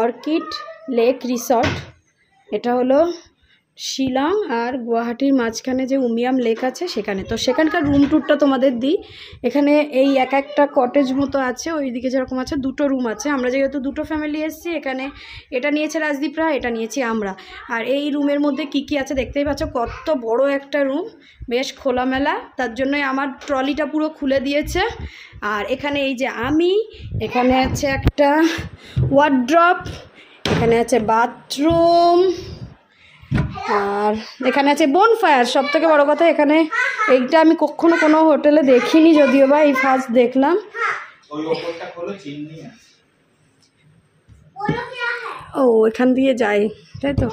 Orchid lake resort এটা হলো শিলং আর গুয়াহাটির মাঝখানে যে উমিয়াম লেক আছে সেখানে তো সেখানকার রুম ট্যুরটা তোমাদের দিই এখানে এই এক একটা কটেজ মতো আছে ওইদিকে যেরকম আছে দুটো রুম আছে আমরা যেহেতু দুটো ফ্যামিলি এসেছি এখানে এটা নিয়েছে রাজদীপরা এটা নিয়েছি আমরা আর এই রুমের মধ্যে কি কি আছে দেখতেই পাচ্ছ কত বড় একটা রুম বেশ খোলামেলা তার জন্যই আমার ট্রলিটা পুরো খুলে দিয়েছে আর এখানে এই যে আমি এখানে আছে একটা ওয়ার্ড্রপ এখানে আছে বাথরুম আর এখানে আছে ফায়ার সব থেকে বড়ো কথা এখানে এইটা আমি কখনো কোনো হোটেলে দেখিনি যদিও বা এই ফার্স্ট দেখলাম ও এখান দিয়ে যাই তাই তো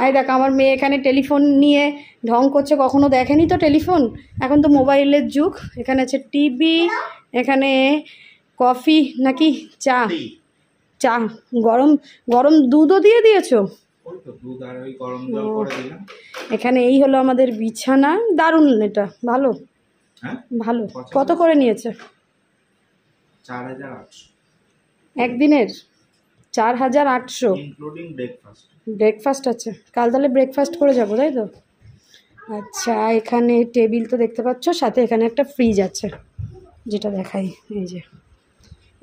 আরে দেখ আমার মেয়ে এখানে টেলিফোন নিয়ে ঢং করছে কখনো দেখেনি তো টেলিফোন এখন তো মোবাইলের যুগ এখানে আছে টিভি এখানে কফি নাকি চা চা গরম গরম দুধও দিয়ে দিয়েছো এখানে এই হলো আমাদের বিছানা দারুণ এটা ভালো হ্যাঁ? ভালো কত করে নিয়েছে একদিনের চার হাজার আটশো ব্রেকফাস্ট আছে কাল তাহলে ব্রেকফাস্ট করে যাবো তাই তো আচ্ছা এখানে টেবিল তো দেখতে পাচ্ছ সাথে এখানে একটা ফ্রিজ আছে যেটা দেখাই এই যে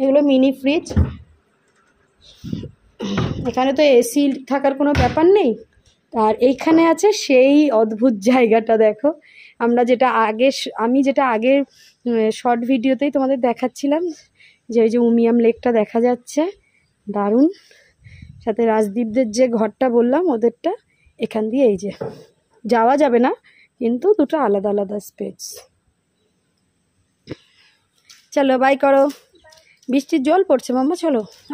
এগুলো মিনি ফ্রিজ এখানে তো এসি থাকার কোনো ব্যাপার নেই আর এইখানে আছে সেই অদ্ভুত জায়গাটা দেখো আমরা যেটা আগে আমি যেটা আগে শর্ট ভিডিওতেই তোমাদের দেখাচ্ছিলাম যে ওই যে উমিয়াম লেকটা দেখা যাচ্ছে দারুণ সাথে রাজদীপদের যে ঘরটা বললাম ওদেরটা এখান দিয়ে এই যে যাওয়া যাবে না কিন্তু দুটো আলাদা আলাদা স্পেস চলো বাই করো বৃষ্টির জল পড়ছে মাম্মা চলো